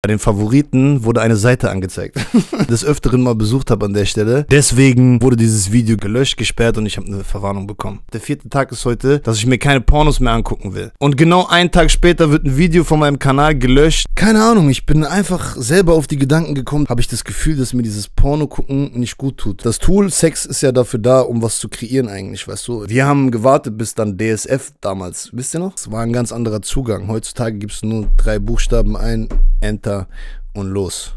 Bei den Favoriten wurde eine Seite angezeigt, des Öfteren mal besucht habe an der Stelle. Deswegen wurde dieses Video gelöscht, gesperrt und ich habe eine Verwarnung bekommen. Der vierte Tag ist heute, dass ich mir keine Pornos mehr angucken will. Und genau einen Tag später wird ein Video von meinem Kanal gelöscht. Keine Ahnung, ich bin einfach selber auf die Gedanken gekommen, habe ich das Gefühl, dass mir dieses Porno gucken nicht gut tut. Das Tool Sex ist ja dafür da, um was zu kreieren eigentlich, weißt du. Wir haben gewartet bis dann DSF damals, wisst ihr noch? Es war ein ganz anderer Zugang. Heutzutage gibst du nur drei Buchstaben ein, Enter. Wetter und los.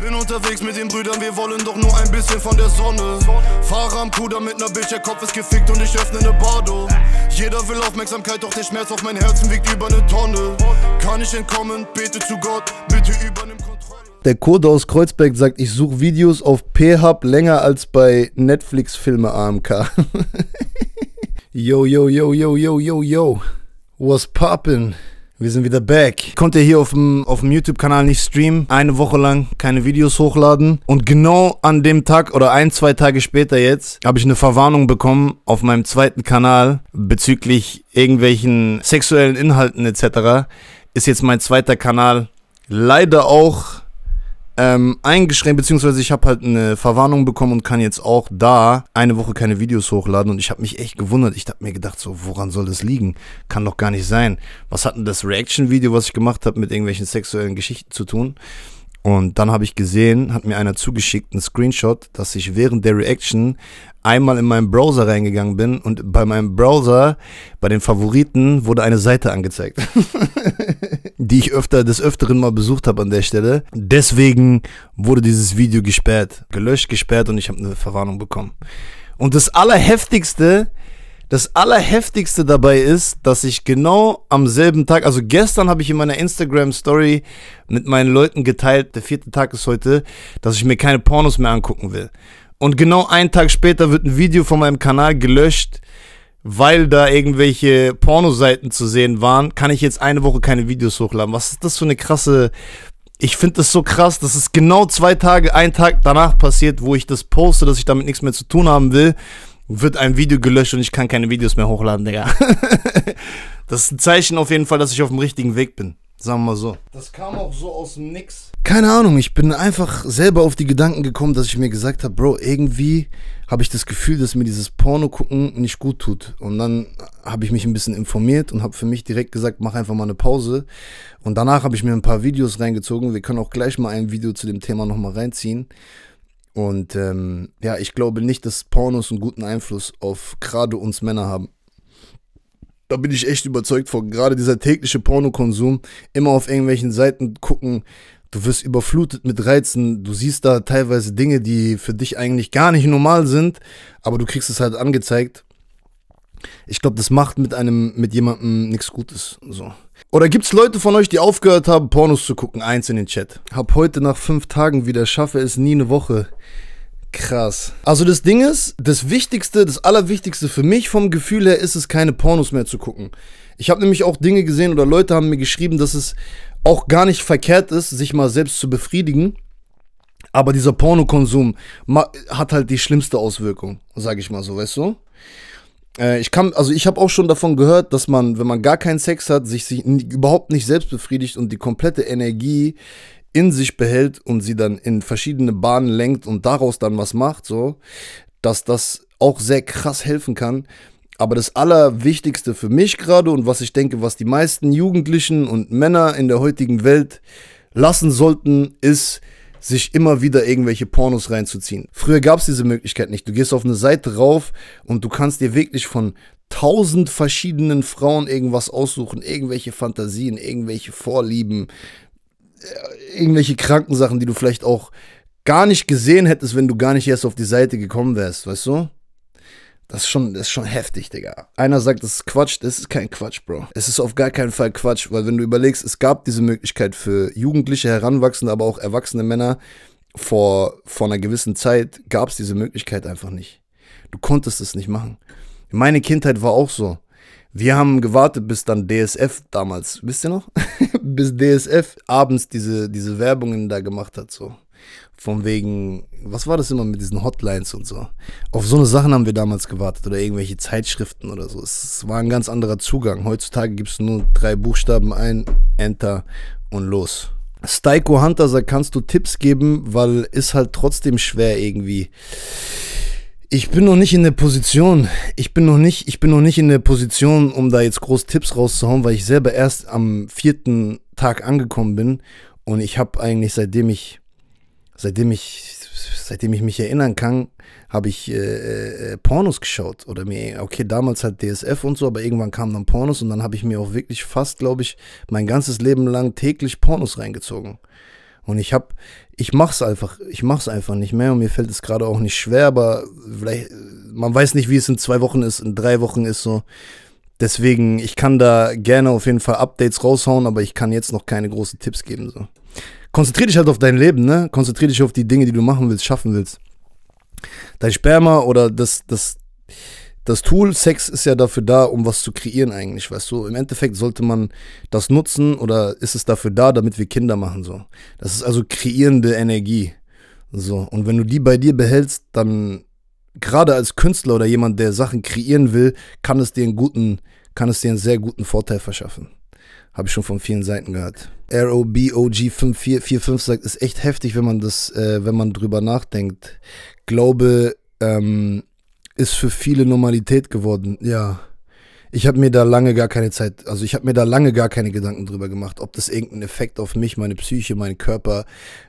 Bin unterwegs mit den Brüdern, wir wollen doch nur ein bisschen von der Sonne. Fahre am Puder mit ner Bitch, der Kopf ist gefickt und ich öffne ne Bardo. Jeder will Aufmerksamkeit, doch der Schmerz auf mein Herzen wiegt über ne Tonne. Kann ich entkommen, bete zu Gott, bitte übernimm Kontrolle. Der Kurde aus Kreuzberg sagt, ich suche Videos auf P-Hub länger als bei Netflix-Filme AMK. yo, yo, yo, yo, yo, yo, yo. Was poppin'? Wir sind wieder back. Ich konnte hier auf dem, auf dem YouTube-Kanal nicht streamen. Eine Woche lang keine Videos hochladen. Und genau an dem Tag oder ein, zwei Tage später jetzt habe ich eine Verwarnung bekommen auf meinem zweiten Kanal bezüglich irgendwelchen sexuellen Inhalten etc. Ist jetzt mein zweiter Kanal leider auch ähm, eingeschränkt, beziehungsweise ich habe halt eine Verwarnung bekommen und kann jetzt auch da eine Woche keine Videos hochladen. Und ich habe mich echt gewundert. Ich habe mir gedacht, so, woran soll das liegen? Kann doch gar nicht sein. Was hat denn das Reaction-Video, was ich gemacht habe, mit irgendwelchen sexuellen Geschichten zu tun? Und dann habe ich gesehen, hat mir einer zugeschickt, einen Screenshot, dass ich während der Reaction einmal in meinen Browser reingegangen bin und bei meinem Browser, bei den Favoriten, wurde eine Seite angezeigt. die ich öfter des Öfteren mal besucht habe an der Stelle. Deswegen wurde dieses Video gesperrt, gelöscht, gesperrt und ich habe eine Verwarnung bekommen. Und das Allerheftigste, das Allerheftigste dabei ist, dass ich genau am selben Tag, also gestern habe ich in meiner Instagram-Story mit meinen Leuten geteilt, der vierte Tag ist heute, dass ich mir keine Pornos mehr angucken will. Und genau einen Tag später wird ein Video von meinem Kanal gelöscht, weil da irgendwelche Pornoseiten zu sehen waren, kann ich jetzt eine Woche keine Videos hochladen. Was ist das für eine krasse. Ich finde das so krass, dass es genau zwei Tage, ein Tag danach passiert, wo ich das poste, dass ich damit nichts mehr zu tun haben will, wird ein Video gelöscht und ich kann keine Videos mehr hochladen, Digga. das ist ein Zeichen auf jeden Fall, dass ich auf dem richtigen Weg bin. Sagen wir mal so. Das kam auch so aus dem Nix. Keine Ahnung, ich bin einfach selber auf die Gedanken gekommen, dass ich mir gesagt habe, Bro, irgendwie habe ich das Gefühl, dass mir dieses Porno gucken nicht gut tut. Und dann habe ich mich ein bisschen informiert und habe für mich direkt gesagt, mach einfach mal eine Pause. Und danach habe ich mir ein paar Videos reingezogen. Wir können auch gleich mal ein Video zu dem Thema nochmal reinziehen. Und ähm, ja, ich glaube nicht, dass Pornos einen guten Einfluss auf gerade uns Männer haben da bin ich echt überzeugt von. Gerade dieser tägliche Pornokonsum, immer auf irgendwelchen Seiten gucken, du wirst überflutet mit Reizen, du siehst da teilweise Dinge, die für dich eigentlich gar nicht normal sind, aber du kriegst es halt angezeigt. Ich glaube, das macht mit einem, mit jemandem nichts Gutes. So. Oder gibt's Leute von euch, die aufgehört haben, Pornos zu gucken? Eins in den Chat. Hab heute nach fünf Tagen wieder, schaffe es nie eine Woche. Krass. Also das Ding ist, das Wichtigste, das Allerwichtigste für mich vom Gefühl her ist es, keine Pornos mehr zu gucken. Ich habe nämlich auch Dinge gesehen oder Leute haben mir geschrieben, dass es auch gar nicht verkehrt ist, sich mal selbst zu befriedigen. Aber dieser Pornokonsum hat halt die schlimmste Auswirkung, sage ich mal so, weißt du? Äh, ich kann, also ich habe auch schon davon gehört, dass man, wenn man gar keinen Sex hat, sich, sich überhaupt nicht selbst befriedigt und die komplette Energie in sich behält und sie dann in verschiedene Bahnen lenkt und daraus dann was macht, so, dass das auch sehr krass helfen kann. Aber das Allerwichtigste für mich gerade und was ich denke, was die meisten Jugendlichen und Männer in der heutigen Welt lassen sollten, ist, sich immer wieder irgendwelche Pornos reinzuziehen. Früher gab es diese Möglichkeit nicht. Du gehst auf eine Seite rauf und du kannst dir wirklich von tausend verschiedenen Frauen irgendwas aussuchen, irgendwelche Fantasien, irgendwelche Vorlieben, äh, irgendwelche kranken Sachen, die du vielleicht auch gar nicht gesehen hättest, wenn du gar nicht erst auf die Seite gekommen wärst, weißt du? Das ist schon, das ist schon heftig, Digga. Einer sagt, das ist Quatsch, das ist kein Quatsch, Bro. Es ist auf gar keinen Fall Quatsch, weil wenn du überlegst, es gab diese Möglichkeit für Jugendliche, Heranwachsende, aber auch erwachsene Männer vor, vor einer gewissen Zeit, gab es diese Möglichkeit einfach nicht. Du konntest es nicht machen. Meine Kindheit war auch so. Wir haben gewartet, bis dann DSF damals, wisst ihr noch? bis DSF abends diese, diese Werbungen da gemacht hat, so. Von wegen, was war das immer mit diesen Hotlines und so? Auf so eine Sachen haben wir damals gewartet oder irgendwelche Zeitschriften oder so. Es war ein ganz anderer Zugang. Heutzutage gibst du nur drei Buchstaben ein, Enter und los. Styko Hunter sagt, kannst du Tipps geben, weil ist halt trotzdem schwer irgendwie ich bin noch nicht in der Position, ich bin noch nicht, ich bin noch nicht in der Position, um da jetzt groß Tipps rauszuhauen, weil ich selber erst am vierten Tag angekommen bin und ich habe eigentlich seitdem ich, seitdem ich, seitdem ich mich erinnern kann, habe ich äh, äh, Pornos geschaut oder mir, okay, damals halt DSF und so, aber irgendwann kamen dann Pornos und dann habe ich mir auch wirklich fast, glaube ich, mein ganzes Leben lang täglich Pornos reingezogen. Und ich habe, ich mach's einfach, ich mach's einfach nicht mehr und mir fällt es gerade auch nicht schwer, aber vielleicht, man weiß nicht, wie es in zwei Wochen ist, in drei Wochen ist so. Deswegen, ich kann da gerne auf jeden Fall Updates raushauen, aber ich kann jetzt noch keine großen Tipps geben. So. Konzentrier dich halt auf dein Leben, ne? Konzentrier dich auf die Dinge, die du machen willst, schaffen willst. Dein Sperma oder das, das, das Tool Sex ist ja dafür da, um was zu kreieren eigentlich, weißt du. Im Endeffekt sollte man das nutzen oder ist es dafür da, damit wir Kinder machen so. Das ist also kreierende Energie. So, und wenn du die bei dir behältst, dann gerade als Künstler oder jemand, der Sachen kreieren will, kann es dir einen guten, kann es dir einen sehr guten Vorteil verschaffen. Habe ich schon von vielen Seiten gehört. ROBOG5445 sagt, ist echt heftig, wenn man das, äh, wenn man drüber nachdenkt. Glaube, ähm, ist für viele Normalität geworden, ja. Ich habe mir da lange gar keine Zeit, also ich habe mir da lange gar keine Gedanken drüber gemacht, ob das irgendeinen Effekt auf mich, meine Psyche, meinen Körper,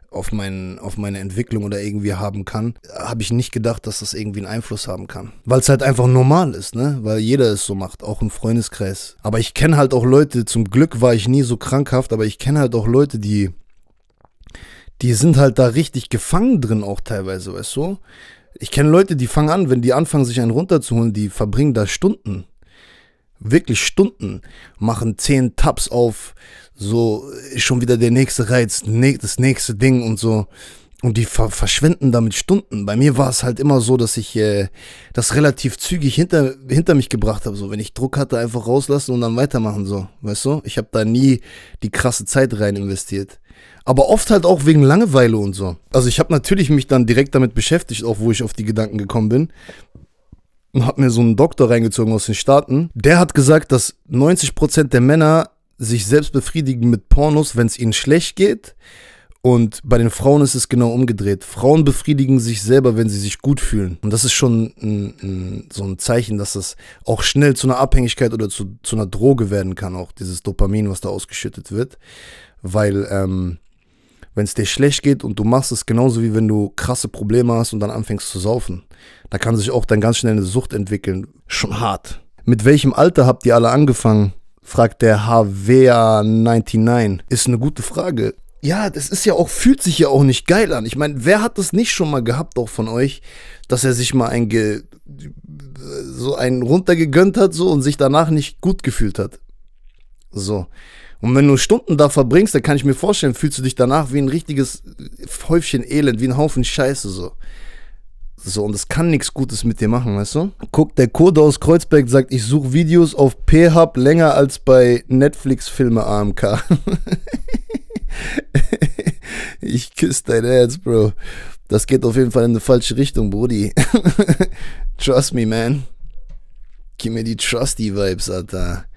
auf, mein, auf meine Entwicklung oder irgendwie haben kann, habe ich nicht gedacht, dass das irgendwie einen Einfluss haben kann. Weil es halt einfach normal ist, ne? Weil jeder es so macht, auch im Freundeskreis. Aber ich kenne halt auch Leute, zum Glück war ich nie so krankhaft, aber ich kenne halt auch Leute, die, die sind halt da richtig gefangen drin auch teilweise, weißt du? Ich kenne Leute, die fangen an, wenn die anfangen, sich einen runterzuholen, die verbringen da Stunden. Wirklich Stunden. Machen zehn Tabs auf, so schon wieder der nächste Reiz, das nächste Ding und so. Und die ver verschwenden damit Stunden. Bei mir war es halt immer so, dass ich äh, das relativ zügig hinter, hinter mich gebracht habe. So, wenn ich Druck hatte, einfach rauslassen und dann weitermachen. So, weißt du? Ich habe da nie die krasse Zeit rein investiert aber oft halt auch wegen Langeweile und so. Also ich habe natürlich mich dann direkt damit beschäftigt, auch wo ich auf die Gedanken gekommen bin. Und habe mir so einen Doktor reingezogen aus den Staaten. Der hat gesagt, dass 90% der Männer sich selbst befriedigen mit Pornos, wenn es ihnen schlecht geht. Und bei den Frauen ist es genau umgedreht. Frauen befriedigen sich selber, wenn sie sich gut fühlen. Und das ist schon ein, ein, so ein Zeichen, dass das auch schnell zu einer Abhängigkeit oder zu, zu einer Droge werden kann, auch dieses Dopamin, was da ausgeschüttet wird. Weil ähm, wenn es dir schlecht geht und du machst es genauso wie wenn du krasse Probleme hast und dann anfängst zu saufen. Da kann sich auch dann ganz schnell eine Sucht entwickeln. Schon hart. Mit welchem Alter habt ihr alle angefangen? fragt der HWA99. Ist eine gute Frage. Ja, das ist ja auch, fühlt sich ja auch nicht geil an. Ich meine, wer hat das nicht schon mal gehabt, auch von euch, dass er sich mal ein Ge so einen runtergegönnt hat so und sich danach nicht gut gefühlt hat? So. Und wenn du Stunden da verbringst, dann kann ich mir vorstellen, fühlst du dich danach wie ein richtiges Häufchen Elend, wie ein Haufen Scheiße so. So, und das kann nichts Gutes mit dir machen, weißt du? Guck, der Kurde aus Kreuzberg sagt, ich suche Videos auf P-Hub länger als bei Netflix-Filme AMK. ich küsse dein Herz, Bro. Das geht auf jeden Fall in eine falsche Richtung, Brudi. Trust me, man. Gib mir die Trusty-Vibes, Alter.